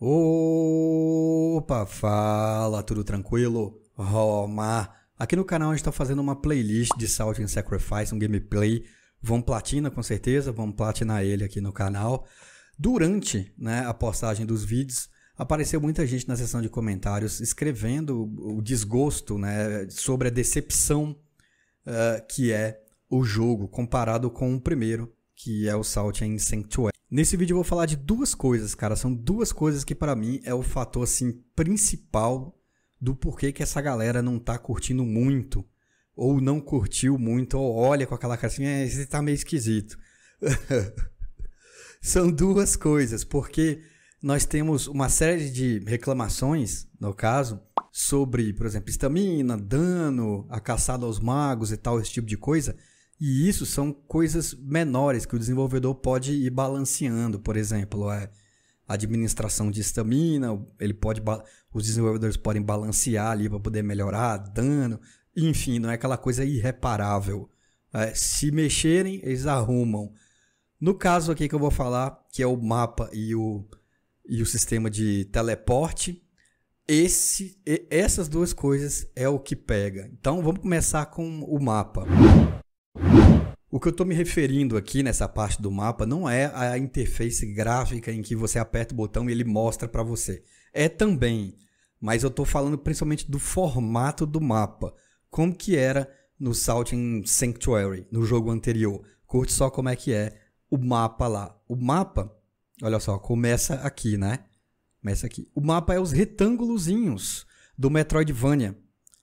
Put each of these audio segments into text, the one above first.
Opa, fala, tudo tranquilo? Roma! Aqui no canal a gente está fazendo uma playlist de Salt and Sacrifice, um gameplay. Vamos platina com certeza, vamos platinar ele aqui no canal. Durante né, a postagem dos vídeos, apareceu muita gente na seção de comentários escrevendo o desgosto né, sobre a decepção uh, que é o jogo comparado com o primeiro, que é o Salt and Sanctuary. Nesse vídeo eu vou falar de duas coisas, cara. São duas coisas que para mim é o fator assim principal do porquê que essa galera não tá curtindo muito ou não curtiu muito, ou olha com aquela cara assim, é, esse tá meio esquisito. São duas coisas, porque nós temos uma série de reclamações, no caso, sobre, por exemplo, estamina, dano, a caçada aos magos e tal, esse tipo de coisa, e isso são coisas menores que o desenvolvedor pode ir balanceando, por exemplo, é, a administração de estamina, ele pode os desenvolvedores podem balancear ali para poder melhorar dano, enfim, não é aquela coisa irreparável. É, se mexerem, eles arrumam. No caso aqui que eu vou falar, que é o mapa e o, e o sistema de teleporte, esse, essas duas coisas é o que pega. Então vamos começar com o mapa. O que eu estou me referindo aqui nessa parte do mapa não é a interface gráfica em que você aperta o botão e ele mostra para você. É também, mas eu estou falando principalmente do formato do mapa, como que era no Salting Sanctuary, no jogo anterior. Curte só como é que é o mapa lá. O mapa, olha só, começa aqui, né? Começa aqui. O mapa é os retângulozinhos do Metroidvania.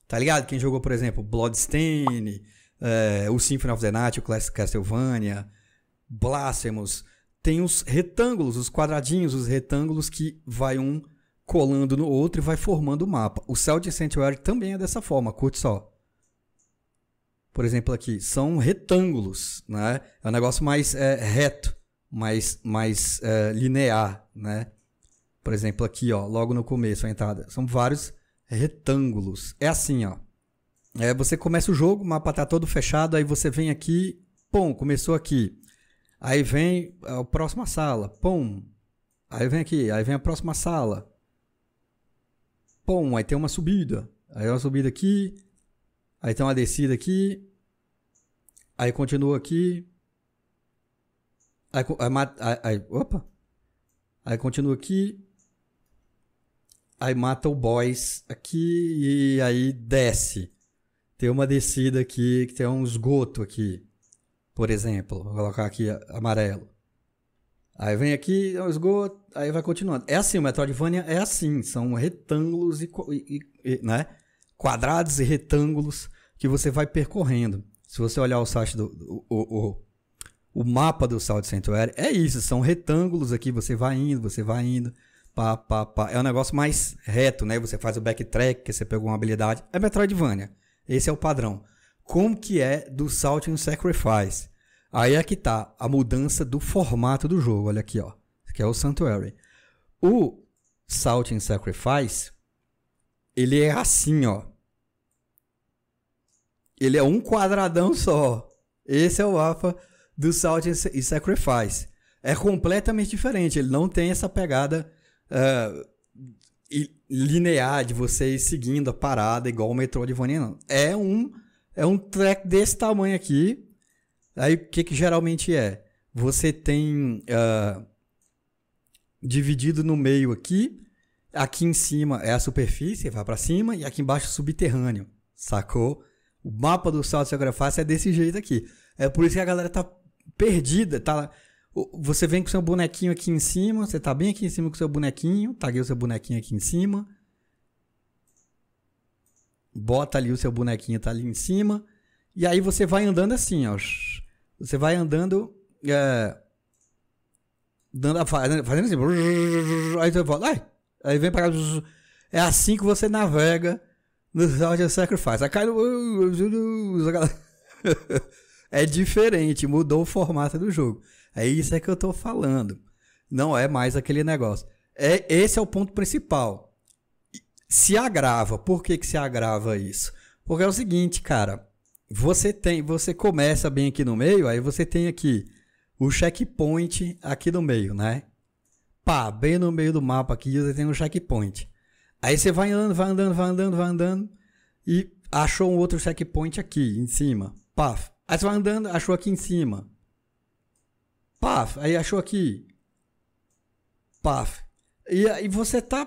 Tá ligado? Quem jogou, por exemplo, Bloodstained é, o Symphony of the Night, o Classic Castlevania, Blasphemous. Tem os retângulos, os quadradinhos, os retângulos que vai um colando no outro e vai formando o mapa. O Cell de Sanctuary também é dessa forma, curte só. Por exemplo, aqui, são retângulos, né? É um negócio mais é, reto, mais, mais é, linear, né? Por exemplo, aqui, ó, logo no começo, a entrada. São vários retângulos. É assim, ó. É, você começa o jogo, o mapa tá todo fechado, aí você vem aqui, pum, começou aqui. Aí vem a próxima sala, pum. Aí vem aqui, aí vem a próxima sala. Pum, aí tem uma subida. Aí uma subida aqui, aí tem uma descida aqui. Aí continua aqui. Aí, aí, aí opa. Aí continua aqui. Aí mata o boss aqui e aí desce tem uma descida aqui que tem um esgoto aqui, por exemplo, vou colocar aqui amarelo. Aí vem aqui, é um esgoto, aí vai continuando. É assim, o Metroidvania é assim, são retângulos e, e, e né? quadrados e retângulos que você vai percorrendo. Se você olhar o site do o, o, o, mapa do South Sanctuary, é isso, são retângulos aqui, você vai indo, você vai indo, pá, pá, pá. É um negócio mais reto, né? Você faz o backtrack, que você pegou uma habilidade. É Metroidvania. Esse é o padrão. Como que é do Salt and Sacrifice? Aí é que tá a mudança do formato do jogo. Olha aqui, ó. Que é o Sanctuary. O Salt and Sacrifice, ele é assim, ó. Ele é um quadradão só. Esse é o mapa do Salt and Sacrifice. É completamente diferente. Ele não tem essa pegada uh, linear de você ir seguindo a parada igual o Metroidvania, não. É um, é um track desse tamanho aqui. Aí o que, que geralmente é? Você tem uh, dividido no meio aqui. Aqui em cima é a superfície, vai para cima, e aqui embaixo é o subterrâneo, sacou? O mapa do Salto Geografácio é desse jeito aqui. É por isso que a galera tá perdida, tá você vem com seu bonequinho aqui em cima, você tá bem aqui em cima com seu bonequinho, taguei tá o seu bonequinho aqui em cima. Bota ali o seu bonequinho, tá ali em cima. E aí você vai andando assim, ó. Você vai andando. É, dando, fazendo assim. Aí você volta. Ai, aí vem para. É assim que você navega no Soldier Sacrifice. Aí cai no. É diferente, mudou o formato do jogo. É isso é que eu estou falando. Não é mais aquele negócio. É, esse é o ponto principal. Se agrava. Por que, que se agrava isso? Porque é o seguinte, cara. Você tem, você começa bem aqui no meio, aí você tem aqui o checkpoint aqui no meio, né? Pá, bem no meio do mapa aqui você tem um checkpoint. Aí você vai andando, vai andando, vai andando, vai andando e achou um outro checkpoint aqui em cima. Pá. Aí você vai andando, achou aqui em cima. Paf, aí achou aqui. Paf. E aí você tá.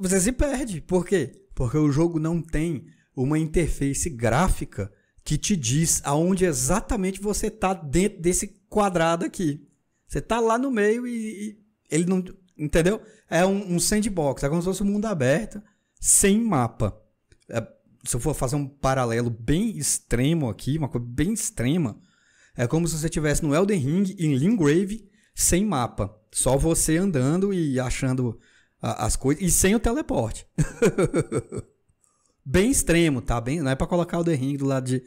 Você se perde. Por quê? Porque o jogo não tem uma interface gráfica que te diz aonde exatamente você tá dentro desse quadrado aqui. Você tá lá no meio e, e ele não. Entendeu? É um, um, sandbox, é como se fosse um mundo aberto, sem mapa. É, se eu for fazer um paralelo bem extremo aqui, uma coisa bem extrema, é como se você estivesse no Elden Ring, em Lingrave, sem mapa. Só você andando e achando a, as coisas. E sem o teleporte. Bem extremo, tá? Bem, não é para colocar o The Ring do lado de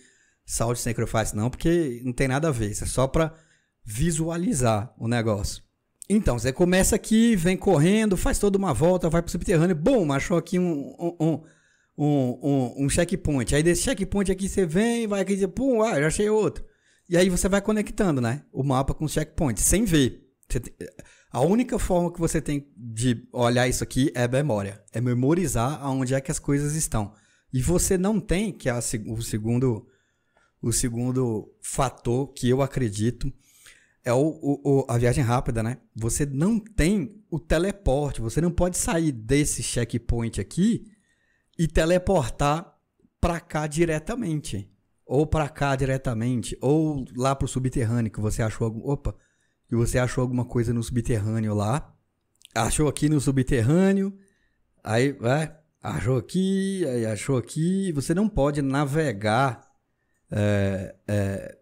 Salt Sacrifice, não, porque não tem nada a ver. Isso é só para visualizar o negócio. Então, você começa aqui, vem correndo, faz toda uma volta, vai pro subterrâneo. Bom, achou aqui um, um, um, um, um checkpoint. Aí desse checkpoint aqui você vem, vai aqui e pum, ah, já achei outro. E aí você vai conectando, né? O mapa com os checkpoints, sem ver. A única forma que você tem de olhar isso aqui é memória. É memorizar aonde é que as coisas estão. E você não tem, que é a, o segundo o segundo fator que eu acredito, é o, o, a viagem rápida, né? Você não tem o teleporte, você não pode sair desse checkpoint aqui e teleportar para cá diretamente ou para cá diretamente, ou lá pro subterrâneo, que você achou algum. Opa! Que você achou alguma coisa no subterrâneo lá. Achou aqui no subterrâneo. Aí, vai. É, achou aqui, aí achou aqui. Você não pode navegar é, é,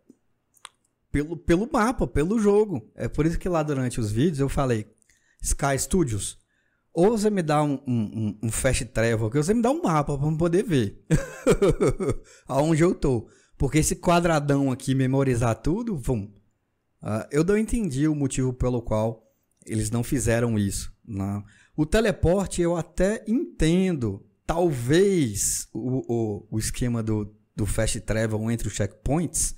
pelo, pelo mapa, pelo jogo. É por isso que lá durante os vídeos eu falei Sky Studios. Ou você me dá um, um, um fast travel, ou você me dá um mapa para poder ver aonde eu tô. Porque esse quadradão aqui, memorizar tudo, vão. Uh, ah, eu não entendi o motivo pelo qual eles não fizeram isso. Né? O teleporte eu até entendo. Talvez o, o, o esquema do, do fast travel entre os checkpoints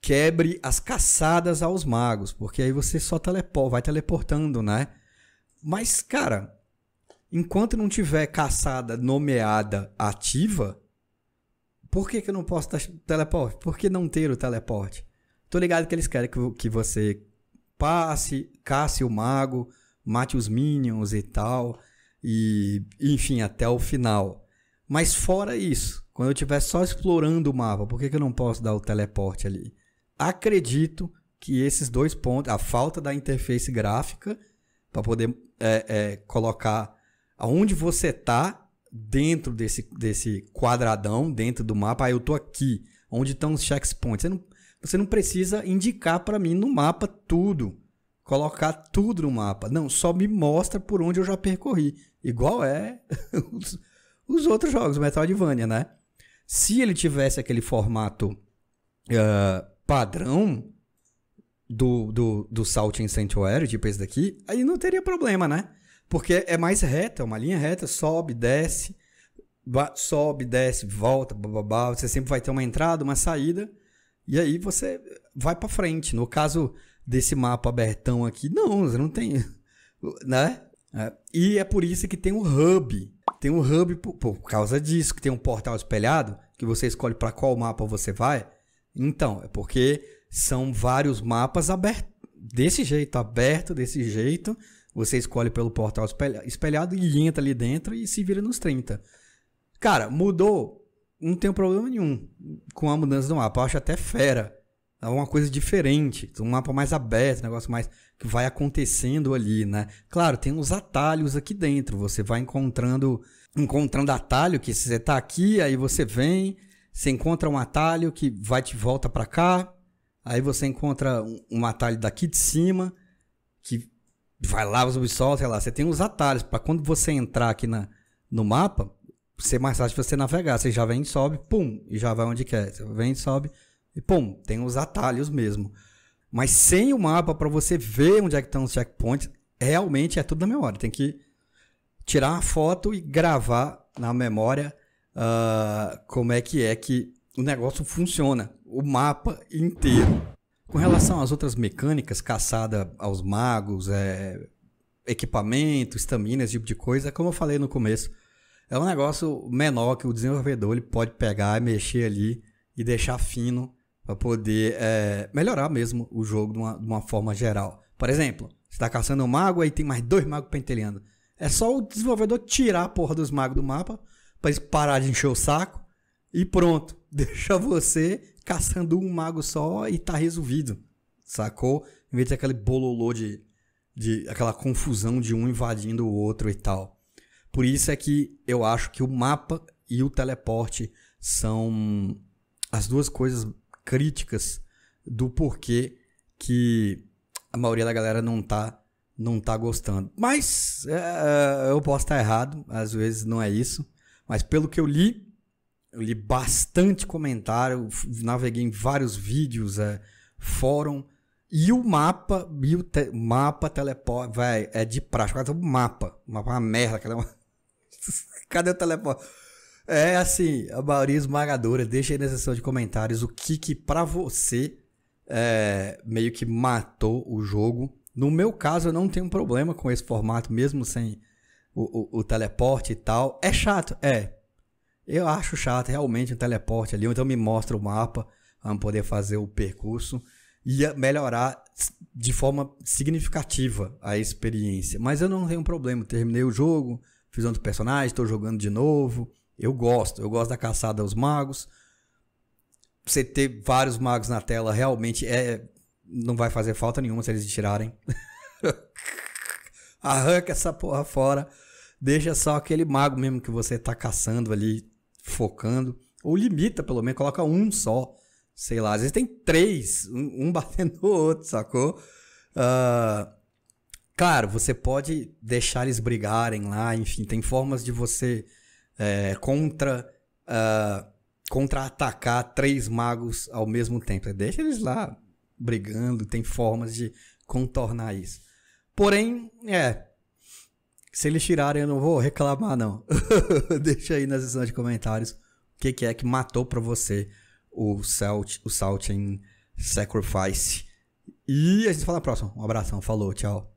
quebre as caçadas aos magos, porque aí você só teleporta, vai teleportando, né? Mas, cara, enquanto não tiver caçada nomeada ativa, por que, que eu não posso dar teleporte? Por que não ter o teleporte? Tô ligado que eles querem que, que você passe, casse o mago, mate os minions e tal, e enfim, até o final. Mas fora isso, quando eu estiver só explorando o mapa, por que, que eu não posso dar o teleporte ali? Acredito que esses dois pontos, a falta da interface gráfica, para poder é, é, colocar aonde você tá dentro desse, desse quadradão, dentro do mapa, aí ah, eu tô aqui, onde estão os checkpoints. Você não, você não precisa indicar para mim no mapa tudo, colocar tudo no mapa. Não, só me mostra por onde eu já percorri. Igual é os, os outros jogos, Metroidvania, né? Se ele tivesse aquele formato uh, padrão do, do, do Salt and Sanctuary, tipo esse daqui, aí não teria problema, né? Porque é mais reta, é uma linha reta, sobe, desce, sobe, desce, volta, bababá. Você sempre vai ter uma entrada, uma saída, e aí você vai para frente. No caso desse mapa abertão aqui, não, você não tem, né? É. E é por isso que tem um hub. Tem um hub por, por causa disso, que tem um portal espelhado, que você escolhe para qual mapa você vai. Então, é porque são vários mapas abertos desse jeito, aberto desse jeito, você escolhe pelo portal espelhado e entra ali dentro e se vira nos 30. Cara, mudou. Não tem problema nenhum com a mudança do mapa. Eu acho até fera. É uma coisa diferente. Um mapa mais aberto, um negócio mais que vai acontecendo ali, né? Claro, tem uns atalhos aqui dentro. Você vai encontrando encontrando atalho que você tá aqui, aí você vem, você encontra um atalho que vai te volta para cá. Aí você encontra um atalho daqui de cima que vai lá, os subsolo, sei lá, você tem os atalhos para quando você entrar aqui na, no mapa, ser mais fácil você navegar. Você já vem e sobe, pum, e já vai onde quer. Você vem e sobe, e pum, tem os atalhos mesmo. Mas sem o mapa para você ver onde é que estão os checkpoints, realmente é tudo na memória. Tem que tirar uma foto e gravar na memória uh, como é que é que o negócio funciona. O mapa inteiro. Com relação às outras mecânicas, caçada aos magos, é, equipamento, estamina, esse tipo de coisa, como eu falei no começo, é um negócio menor que o desenvolvedor ele pode pegar, mexer ali e deixar fino para poder é, melhorar mesmo o jogo de uma, de uma forma geral. Por exemplo, você está caçando um mago, e tem mais dois magos pentelhando. É só o desenvolvedor tirar a porra dos magos do mapa para eles parar de encher o saco e pronto. Deixa você caçando um mago só e tá resolvido, sacou? Em vez de aquele bololô de, de aquela confusão de um invadindo o outro e tal. Por isso é que eu acho que o mapa e o teleporte são as duas coisas críticas do porquê que a maioria da galera não tá não tá gostando. Mas é, eu posso estar tá errado, às vezes não é isso. Mas pelo que eu li, eu li bastante comentário, naveguei em vários vídeos, é, fórum. E o mapa, e o te, mapa teleporte, velho, é de prática. O mapa, o mapa é uma merda. É Cadê o teleporte? É assim, a maioria esmagadora. Deixa aí na seção de comentários o que que pra você é, meio que matou o jogo. No meu caso, eu não tenho problema com esse formato, mesmo sem o, o, o teleporte e tal. É chato, é. Eu acho chato realmente um teleporte ali, então me mostra o mapa para poder fazer o percurso e melhorar de forma significativa a experiência. Mas eu não tenho problema, terminei o jogo, fiz outro personagem, estou jogando de novo. Eu gosto, eu gosto da caçada aos magos. Você ter vários magos na tela realmente é não vai fazer falta nenhuma se eles tirarem. Arranca essa porra fora. Deixa só aquele mago mesmo que você está caçando ali focando, ou limita pelo menos, coloca um só, sei lá, às vezes tem três, um, batendo no outro, sacou? Uh, claro, você pode deixar eles brigarem lá, enfim, tem formas de você é, contra uh, contra-atacar três magos ao mesmo tempo. Você é, deixa eles lá brigando, tem formas de contornar isso. Porém, é, se eles tirarem, eu não vou reclamar, não. Deixa aí na seção de comentários o que, que, é que matou pra você o Salt, o Salt em Sacrifice. E a gente fala na próxima. Um abração, falou, tchau.